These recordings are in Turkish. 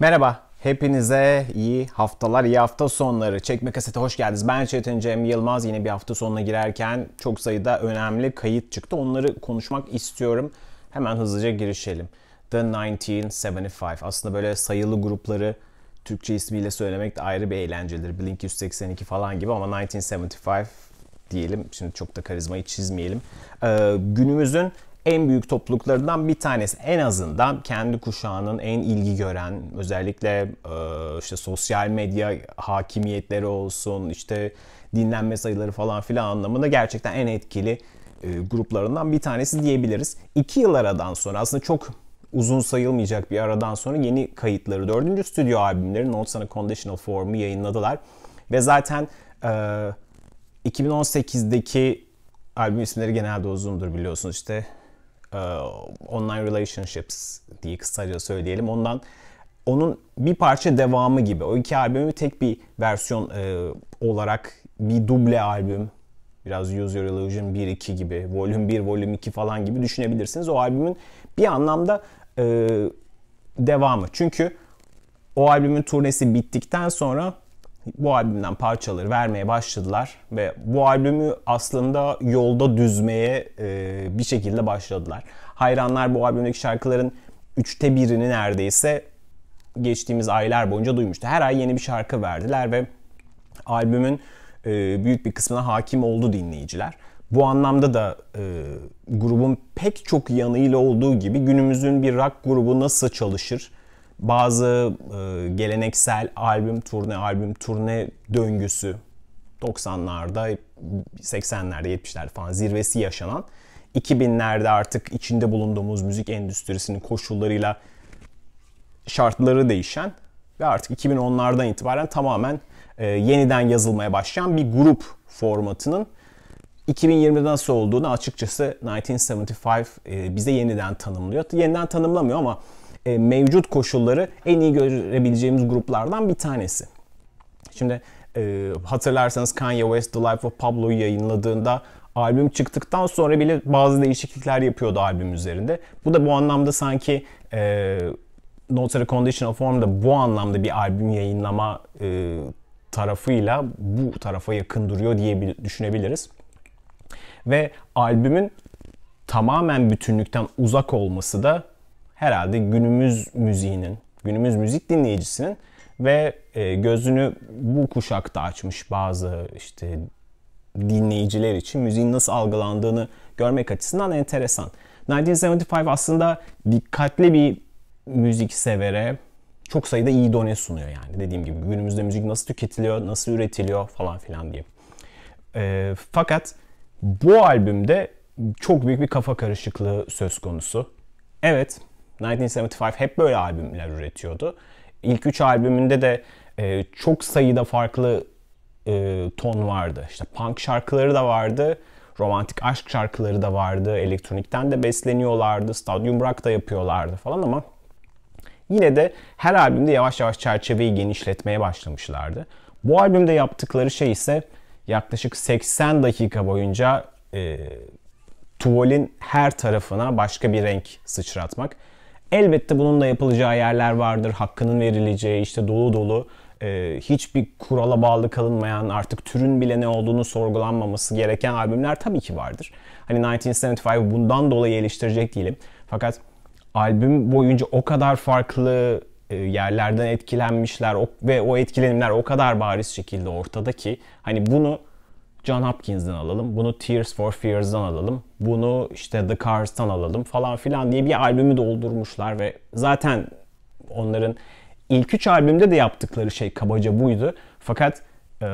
Merhaba, hepinize iyi haftalar, iyi hafta sonları. Çekme kasete hoş geldiniz. Ben Çetin Cem Yılmaz. Yine bir hafta sonuna girerken çok sayıda önemli kayıt çıktı. Onları konuşmak istiyorum. Hemen hızlıca girişelim. The 1975. Aslında böyle sayılı grupları Türkçe ismiyle söylemek de ayrı bir eğlencedir. Blink 182 falan gibi ama 1975 diyelim. Şimdi çok da karizmayı çizmeyelim. Ee, günümüzün en büyük topluluklarından bir tanesi. En azından kendi kuşağının en ilgi gören özellikle e, işte sosyal medya hakimiyetleri olsun işte dinlenme sayıları falan filan anlamında gerçekten en etkili e, gruplarından bir tanesi diyebiliriz. İki yıl aradan sonra aslında çok uzun sayılmayacak bir aradan sonra yeni kayıtları dördüncü stüdyo albümleri Notes on a Conditional Form'u yayınladılar. Ve zaten e, 2018'deki albüm isimleri genelde uzundur biliyorsunuz işte e, online Relationships diye kısaca söyleyelim. Ondan onun bir parça devamı gibi. O iki albümü tek bir versiyon e, olarak bir duble albüm. Biraz Use Your Illusion 1-2 gibi, Volume 1, Volume 2 falan gibi düşünebilirsiniz. O albümün bir anlamda e, devamı. Çünkü o albümün turnesi bittikten sonra bu albümden parçaları vermeye başladılar ve bu albümü aslında yolda düzmeye e, bir şekilde başladılar. Hayranlar bu albümdeki şarkıların üçte birini neredeyse geçtiğimiz aylar boyunca duymuştu. Her ay yeni bir şarkı verdiler ve albümün e, büyük bir kısmına hakim oldu dinleyiciler. Bu anlamda da e, grubun pek çok yanıyla olduğu gibi günümüzün bir rock grubu nasıl çalışır, bazı e, geleneksel albüm turne albüm turne döngüsü 90'larda 80'lerde 70'lerde falan zirvesi yaşanan 2000'lerde artık içinde bulunduğumuz müzik endüstrisinin koşullarıyla şartları değişen ve artık 2010'lardan itibaren tamamen e, yeniden yazılmaya başlayan bir grup formatının 2020'de nasıl olduğunu açıkçası 1975 e, bize yeniden tanımlıyor. Yeniden tanımlamıyor ama e, mevcut koşulları en iyi görebileceğimiz gruplardan bir tanesi. Şimdi e, hatırlarsanız Kanye West The Life of Pablo'yu yayınladığında albüm çıktıktan sonra bile bazı değişiklikler yapıyordu albüm üzerinde. Bu da bu anlamda sanki e, Notary Condition of Form'da bu anlamda bir albüm yayınlama e, tarafıyla bu tarafa yakın duruyor diye düşünebiliriz. Ve albümün tamamen bütünlükten uzak olması da herhalde günümüz müziğinin, günümüz müzik dinleyicisinin ve e, gözünü bu kuşakta açmış bazı işte dinleyiciler için müziğin nasıl algılandığını görmek açısından enteresan. 1975 aslında dikkatli bir müzik severe çok sayıda iyi done sunuyor yani. Dediğim gibi günümüzde müzik nasıl tüketiliyor, nasıl üretiliyor falan filan diye. E, fakat bu albümde çok büyük bir kafa karışıklığı söz konusu. Evet, 1975 hep böyle albümler üretiyordu. İlk üç albümünde de e, çok sayıda farklı e, ton vardı. İşte punk şarkıları da vardı, romantik aşk şarkıları da vardı, elektronikten de besleniyorlardı, stadyum rock da yapıyorlardı falan ama yine de her albümde yavaş yavaş çerçeveyi genişletmeye başlamışlardı. Bu albümde yaptıkları şey ise yaklaşık 80 dakika boyunca e, tuvalin her tarafına başka bir renk sıçratmak. Elbette bunun da yapılacağı yerler vardır. Hakkının verileceği işte dolu dolu e, hiçbir kurala bağlı kalınmayan artık türün bile ne olduğunu sorgulanmaması gereken albümler tabii ki vardır. Hani 1975 bundan dolayı eleştirecek değilim. Fakat albüm boyunca o kadar farklı e, yerlerden etkilenmişler ve o etkilenimler o kadar bariz şekilde ortada ki hani bunu John Hopkins'den alalım. Bunu Tears for Fears'dan alalım. Bunu işte The Cars'tan alalım falan filan diye bir albümü doldurmuşlar ve zaten onların ilk üç albümde de yaptıkları şey kabaca buydu. Fakat e,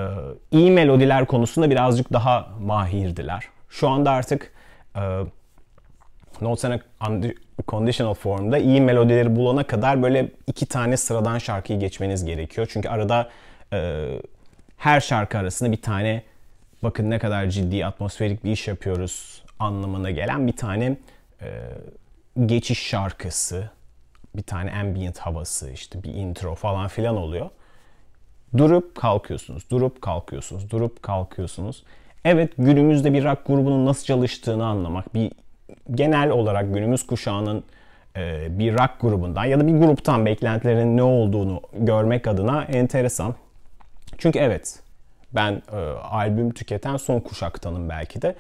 iyi melodiler konusunda birazcık daha mahirdiler. Şu anda artık e, Notes and Conditional Form'da iyi melodileri bulana kadar böyle iki tane sıradan şarkıyı geçmeniz gerekiyor. Çünkü arada e, her şarkı arasında bir tane bakın ne kadar ciddi atmosferik bir iş yapıyoruz anlamına gelen bir tane e, geçiş şarkısı, bir tane ambient havası işte bir intro falan filan oluyor. Durup kalkıyorsunuz, durup kalkıyorsunuz, durup kalkıyorsunuz. Evet günümüzde bir rock grubunun nasıl çalıştığını anlamak, bir genel olarak günümüz kuşağının e, bir rock grubundan ya da bir gruptan beklentilerin ne olduğunu görmek adına enteresan. Çünkü evet ben e, albüm tüketen son kuşaktanım belki de.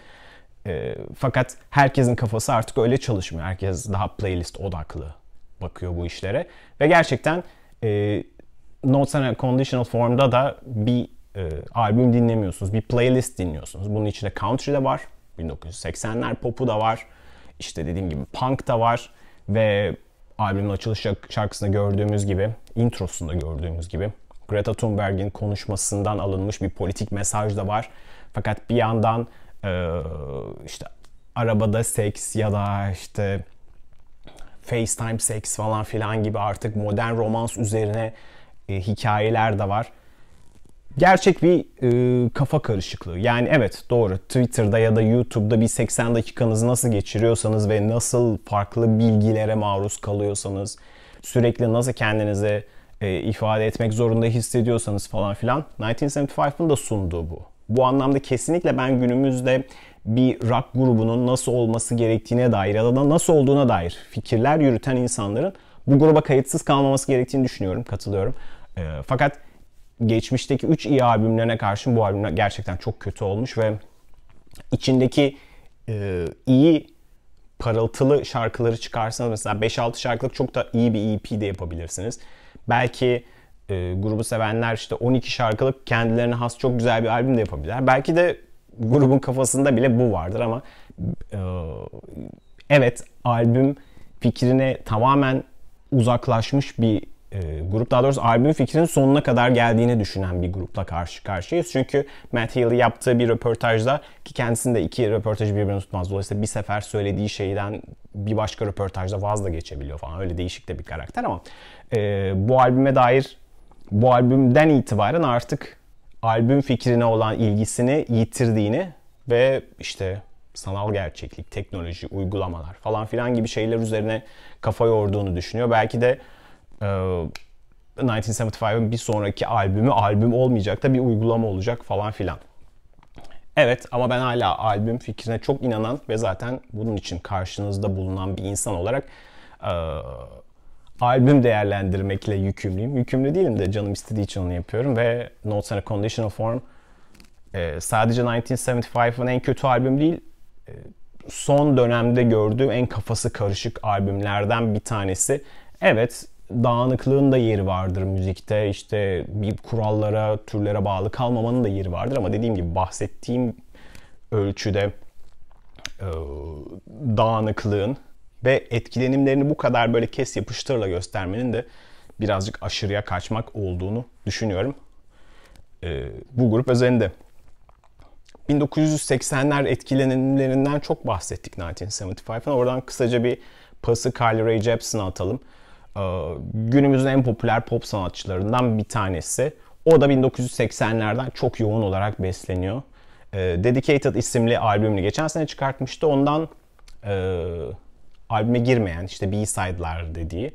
E, fakat herkesin kafası artık öyle çalışmıyor. Herkes daha playlist odaklı bakıyor bu işlere. Ve gerçekten e, Notes and Conditional Form'da da bir e, albüm dinlemiyorsunuz. Bir playlist dinliyorsunuz. Bunun içinde country de var. 1980'ler popu da var. İşte dediğim gibi punk da var. Ve albümün açılış şarkısında gördüğümüz gibi, introsunda gördüğümüz gibi Greta Thunberg'in konuşmasından alınmış bir politik mesaj da var. Fakat bir yandan e, işte arabada seks ya da işte FaceTime seks falan filan gibi artık modern romans üzerine e, hikayeler de var. Gerçek bir e, kafa karışıklığı. Yani evet doğru Twitter'da ya da YouTube'da bir 80 dakikanızı nasıl geçiriyorsanız ve nasıl farklı bilgilere maruz kalıyorsanız sürekli nasıl kendinizi e, ifade etmek zorunda hissediyorsanız falan filan 1975'ın da sunduğu bu. Bu anlamda kesinlikle ben günümüzde bir rock grubunun nasıl olması gerektiğine dair ya da nasıl olduğuna dair fikirler yürüten insanların bu gruba kayıtsız kalmaması gerektiğini düşünüyorum, katılıyorum. E, fakat geçmişteki 3 iyi albümlerine karşın bu albümler gerçekten çok kötü olmuş ve içindeki e, iyi parıltılı şarkıları çıkarsanız mesela 5-6 şarkılık çok da iyi bir EP de yapabilirsiniz. Belki e, grubu sevenler işte 12 şarkılık kendilerine has çok güzel bir albüm de yapabilirler. Belki de grubun kafasında bile bu vardır ama e, evet albüm fikrine tamamen uzaklaşmış bir e, grup daha doğrusu albüm fikrinin sonuna kadar geldiğini düşünen bir grupla karşı karşıyayız. Çünkü Matt Hill yaptığı bir röportajda ki kendisinde iki röportajı birbirini tutmaz. Dolayısıyla bir sefer söylediği şeyden bir başka röportajda vazla geçebiliyor falan. Öyle değişik de bir karakter ama e, bu albüme dair bu albümden itibaren artık albüm fikrine olan ilgisini yitirdiğini ve işte sanal gerçeklik, teknoloji, uygulamalar falan filan gibi şeyler üzerine kafa yorduğunu düşünüyor. Belki de 1975'in ee, bir sonraki albümü albüm olmayacak da bir uygulama olacak falan filan. Evet ama ben hala albüm fikrine çok inanan ve zaten bunun için karşınızda bulunan bir insan olarak e, albüm değerlendirmekle yükümlüyüm. Yükümlü değilim de canım istediği için onu yapıyorum ve Notes and a Conditional Form e, sadece 1975'ın en kötü albüm değil e, son dönemde gördüğüm en kafası karışık albümlerden bir tanesi. Evet dağınıklığın da yeri vardır müzikte. İşte bir kurallara, türlere bağlı kalmamanın da yeri vardır ama dediğim gibi bahsettiğim ölçüde e, dağınıklığın ve etkilenimlerini bu kadar böyle kes yapıştırla göstermenin de birazcık aşırıya kaçmak olduğunu düşünüyorum. E, bu grup özelinde. 1980'ler etkilenimlerinden çok bahsettik 1975'ın. Oradan kısaca bir pası Carly Rae Jepsen'a atalım. Ee, günümüzün en popüler pop sanatçılarından bir tanesi. O da 1980'lerden çok yoğun olarak besleniyor. Ee, Dedicated isimli albümünü geçen sene çıkartmıştı. Ondan e, albüme girmeyen işte B-side'lar dediği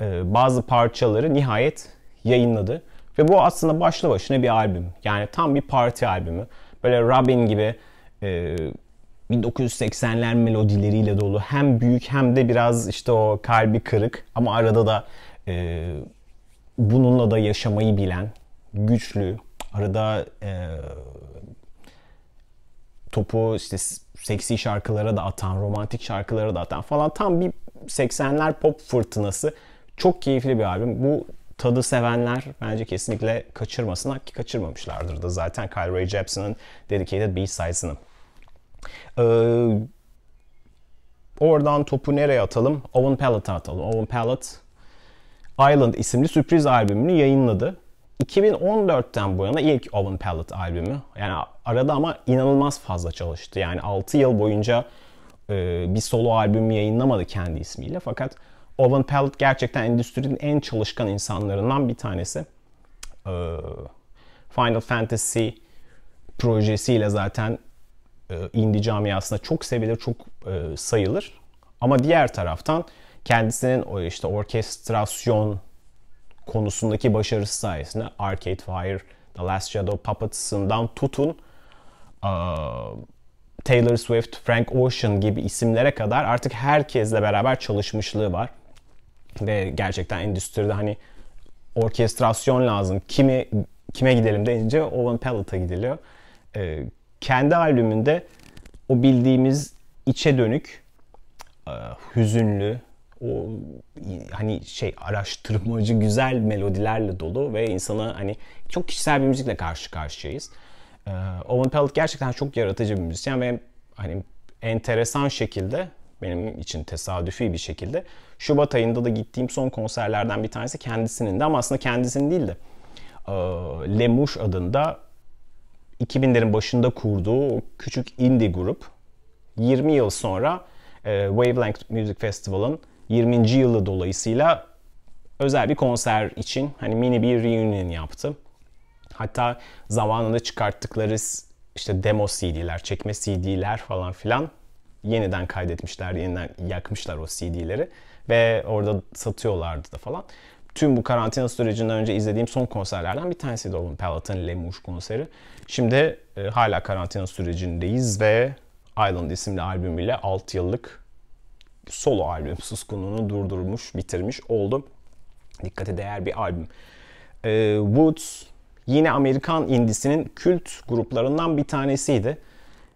e, bazı parçaları nihayet yayınladı. Ve bu aslında başlı başına bir albüm. Yani tam bir parti albümü. Böyle Robin gibi e, 1980'ler melodileriyle dolu. Hem büyük hem de biraz işte o kalbi kırık ama arada da e, bununla da yaşamayı bilen, güçlü, arada e, topu işte seksi şarkılara da atan, romantik şarkılara da atan falan tam bir 80'ler pop fırtınası. Çok keyifli bir albüm. Bu tadı sevenler bence kesinlikle kaçırmasın. ki kaçırmamışlardır da zaten Kyle Ray Jepsen'ın Dedicated B-Sides'ını. Ee, oradan topu nereye atalım? Owen Pallett'a atalım. Owen Pallett Island isimli sürpriz albümünü yayınladı. 2014'ten bu yana ilk Owen Pallet albümü. Yani arada ama inanılmaz fazla çalıştı. Yani 6 yıl boyunca e, bir solo albüm yayınlamadı kendi ismiyle. Fakat Owen Pallet gerçekten endüstrinin en çalışkan insanlarından bir tanesi. E, Final Fantasy projesiyle zaten e, indie camiasında çok sevilir, çok e, sayılır. Ama diğer taraftan kendisinin o işte orkestrasyon konusundaki başarısı sayesinde Arcade Fire, The Last Shadow Puppets'ından tutun e, Taylor Swift, Frank Ocean gibi isimlere kadar artık herkesle beraber çalışmışlığı var. Ve gerçekten endüstride hani orkestrasyon lazım. Kimi kime gidelim deyince Owen Pallett'a gidiliyor. Ee, kendi albümünde o bildiğimiz içe dönük, e, hüzünlü, o hani şey araştırmacı güzel melodilerle dolu ve insana hani çok kişisel bir müzikle karşı karşıyayız. E, Owen Pellet gerçekten çok yaratıcı bir müzisyen ve hani enteresan şekilde benim için tesadüfi bir şekilde Şubat ayında da gittiğim son konserlerden bir tanesi kendisinin de ama aslında kendisinin değil de e, Lemuş adında 2000'lerin başında kurduğu küçük indie grup 20 yıl sonra e, Wavelength Music Festival'ın 20. yılı dolayısıyla özel bir konser için hani mini bir reunion yaptı. Hatta zamanında çıkarttıkları işte demo CD'ler, çekme CD'ler falan filan yeniden kaydetmişler, yeniden yakmışlar o CD'leri ve orada satıyorlardı da falan tüm bu karantina sürecinden önce izlediğim son konserlerden bir tanesi de Palat'ın Le Mouche konseri. Şimdi e, hala karantina sürecindeyiz ve Island isimli albümüyle 6 yıllık solo albüm suskunluğunu durdurmuş, bitirmiş oldu. Dikkate değer bir albüm. E, Woods yine Amerikan indisinin kült gruplarından bir tanesiydi.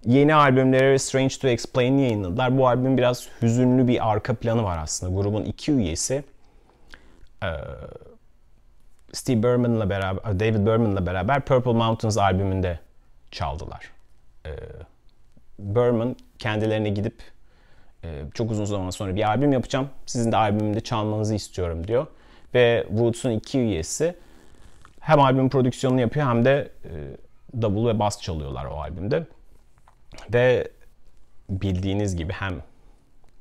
Yeni albümleri Strange to Explain yayınladılar. Bu albüm biraz hüzünlü bir arka planı var aslında. Grubun iki üyesi ee, Steve Berman'la beraber, e, David Berman'la beraber Purple Mountains albümünde çaldılar. Ee, Berman kendilerine gidip e, çok uzun zaman sonra bir albüm yapacağım. Sizin de albümümde çalmanızı istiyorum diyor. Ve Woods'un iki üyesi hem albüm prodüksiyonunu yapıyor hem de double ve bass çalıyorlar o albümde. Ve bildiğiniz gibi hem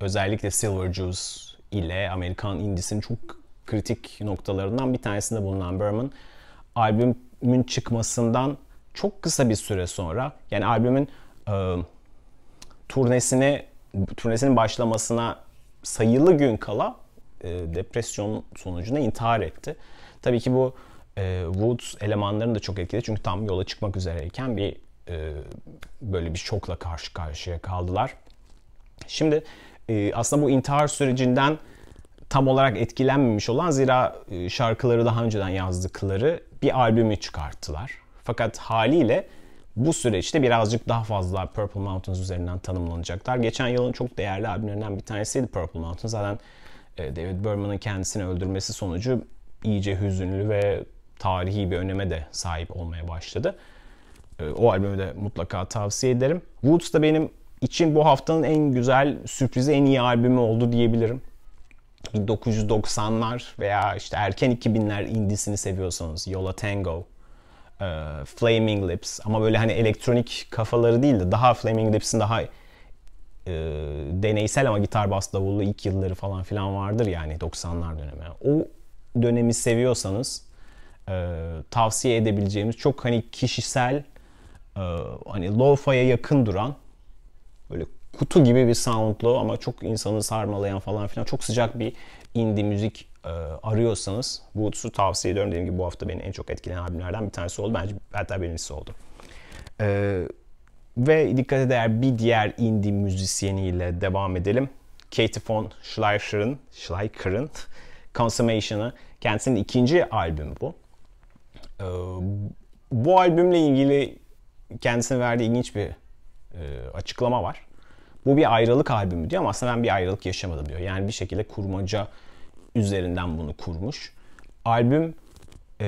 özellikle Silver Juice ile Amerikan indisini çok kritik noktalarından bir tanesinde bulunan Berman albümün çıkmasından çok kısa bir süre sonra yani albümün e, turnesini turnesinin başlamasına sayılı gün kala e, depresyon sonucunda intihar etti. Tabii ki bu e, Woods elemanlarını da çok etkiledi çünkü tam yola çıkmak üzereyken bir e, böyle bir şokla karşı karşıya kaldılar. Şimdi e, aslında bu intihar sürecinden tam olarak etkilenmemiş olan zira e, şarkıları daha önceden yazdıkları bir albümü çıkarttılar. Fakat haliyle bu süreçte birazcık daha fazla Purple Mountains üzerinden tanımlanacaklar. Geçen yılın çok değerli albümlerinden bir tanesiydi Purple Mountains. Zaten e, David Berman'ın kendisini öldürmesi sonucu iyice hüzünlü ve tarihi bir öneme de sahip olmaya başladı. E, o albümü de mutlaka tavsiye ederim. Woods da benim için bu haftanın en güzel sürprizi en iyi albümü oldu diyebilirim. 1990'lar veya işte erken 2000'ler indisini seviyorsanız Yola Tango, e, Flaming Lips ama böyle hani elektronik kafaları değil de daha Flaming Lips'in daha e, deneysel ama gitar bas davullu ilk yılları falan filan vardır yani 90'lar dönemi. O dönemi seviyorsanız e, tavsiye edebileceğimiz çok hani kişisel e, hani lo-fi'ye yakın duran kutu gibi bir soundlu ama çok insanı sarmalayan falan filan çok sıcak bir indie müzik e, arıyorsanız Woods'u tavsiye ediyorum. Dediğim gibi bu hafta beni en çok etkileyen albümlerden bir tanesi oldu. Bence hatta birincisi oldu. E, ve dikkat eder bir diğer indie müzisyeniyle devam edelim. Katie von Schleicher'ın Schleicher'ın Consummation'ı kendisinin ikinci albümü bu. E, bu albümle ilgili kendisine verdiği ilginç bir e, açıklama var. Bu bir ayrılık albümü diyor ama aslında ben bir ayrılık yaşamadım diyor. Yani bir şekilde kurmaca üzerinden bunu kurmuş. Albüm e,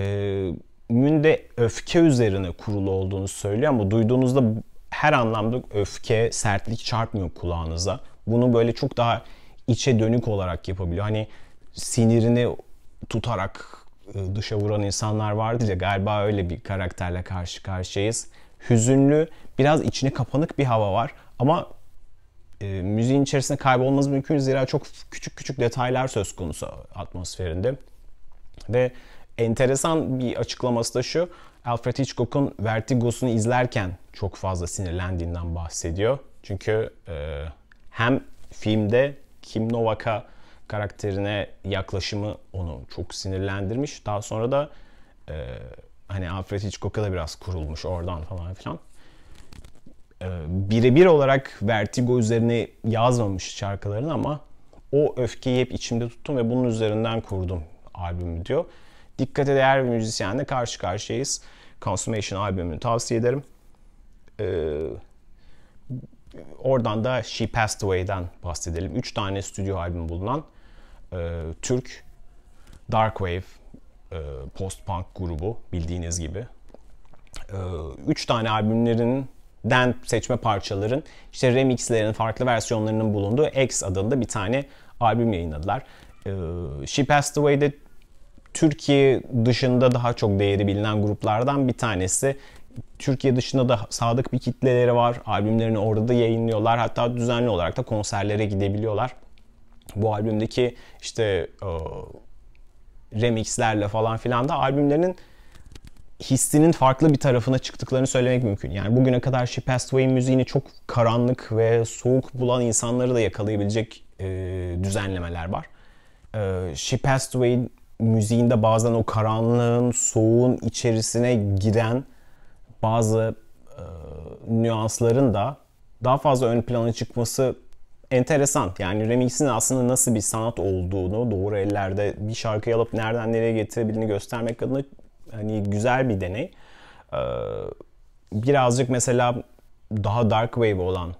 mün öfke üzerine kurulu olduğunu söylüyor ama duyduğunuzda her anlamda öfke, sertlik çarpmıyor kulağınıza. Bunu böyle çok daha içe dönük olarak yapabiliyor. Hani sinirini tutarak e, dışa vuran insanlar vardır ya galiba öyle bir karakterle karşı karşıyayız. Hüzünlü, biraz içine kapanık bir hava var ama e, müziğin içerisinde kaybolmanız mümkün zira çok küçük küçük detaylar söz konusu atmosferinde. Ve enteresan bir açıklaması da şu. Alfred Hitchcock'un Vertigo'sunu izlerken çok fazla sinirlendiğinden bahsediyor. Çünkü e, hem filmde Kim Novak'a karakterine yaklaşımı onu çok sinirlendirmiş. Daha sonra da e, hani Alfred Hitchcock'a da biraz kurulmuş oradan falan filan. E, birebir olarak Vertigo üzerine yazmamış şarkılarını ama o öfkeyi hep içimde tuttum ve bunun üzerinden kurdum albümü diyor. Dikkate değer bir müzisyenle karşı karşıyayız. Consummation albümünü tavsiye ederim. Ee, oradan da She Passed Away'den bahsedelim. 3 tane stüdyo albüm bulunan e, Türk Darkwave e, post-punk grubu bildiğiniz gibi. 3 e, tane albümlerin den seçme parçaların işte remixlerin farklı versiyonlarının bulunduğu X adında bir tane albüm yayınladılar. Ee, She Passed Away'de Türkiye dışında daha çok değeri bilinen gruplardan bir tanesi. Türkiye dışında da sadık bir kitleleri var. Albümlerini orada da yayınlıyorlar. Hatta düzenli olarak da konserlere gidebiliyorlar. Bu albümdeki işte e, remixlerle falan filan da albümlerinin hissinin farklı bir tarafına çıktıklarını söylemek mümkün. Yani bugüne kadar She Passed Away müziğini çok karanlık ve soğuk bulan insanları da yakalayabilecek e, düzenlemeler var. E, She Passed Away müziğinde bazen o karanlığın, soğuğun içerisine giren bazı e, nüansların da daha fazla ön plana çıkması enteresan. Yani remixin aslında nasıl bir sanat olduğunu doğru ellerde bir şarkıyı alıp nereden nereye getirebildiğini göstermek adına hani güzel bir deney. Ee, birazcık mesela daha dark wave olan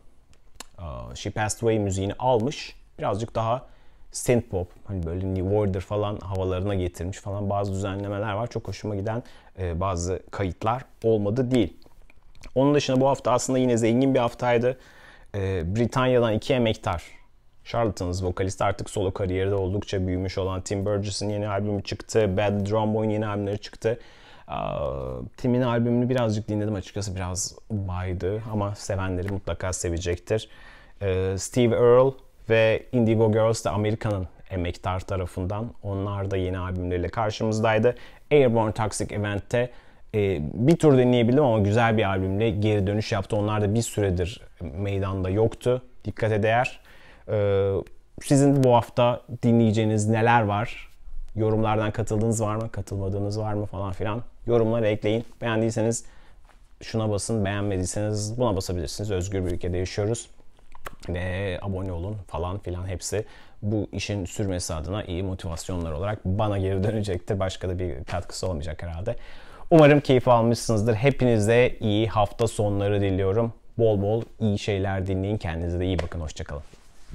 uh, She Passed Away müziğini almış. Birazcık daha synth pop hani böyle New Order falan havalarına getirmiş falan bazı düzenlemeler var. Çok hoşuma giden e, bazı kayıtlar olmadı değil. Onun dışında bu hafta aslında yine zengin bir haftaydı. E, Britanya'dan iki emektar Charlatans vokalisti artık solo kariyerde oldukça büyümüş olan Tim Burgess'in yeni albümü çıktı. Bad Drumboy'un yeni albümleri çıktı. Tim'in albümünü birazcık dinledim açıkçası biraz baydı ama sevenleri mutlaka sevecektir. Ee, Steve Earle ve Indigo Girls de Amerika'nın emektar tarafından. Onlar da yeni albümleriyle karşımızdaydı. Airborne Toxic Event'te e, bir tur dinleyebildim ama güzel bir albümle geri dönüş yaptı. Onlar da bir süredir meydanda yoktu. Dikkate değer. Ee, sizin bu hafta dinleyeceğiniz neler var? Yorumlardan katıldınız var mı? Katılmadığınız var mı falan filan. Yorumlara ekleyin. Beğendiyseniz şuna basın. Beğenmediyseniz buna basabilirsiniz. Özgür bir ülkede yaşıyoruz. Ve abone olun falan filan hepsi bu işin sürmesi adına iyi motivasyonlar olarak bana geri dönecektir. Başka da bir katkısı olmayacak herhalde. Umarım keyif almışsınızdır. Hepinize iyi hafta sonları diliyorum. Bol bol iyi şeyler dinleyin. Kendinize de iyi bakın. Hoşçakalın.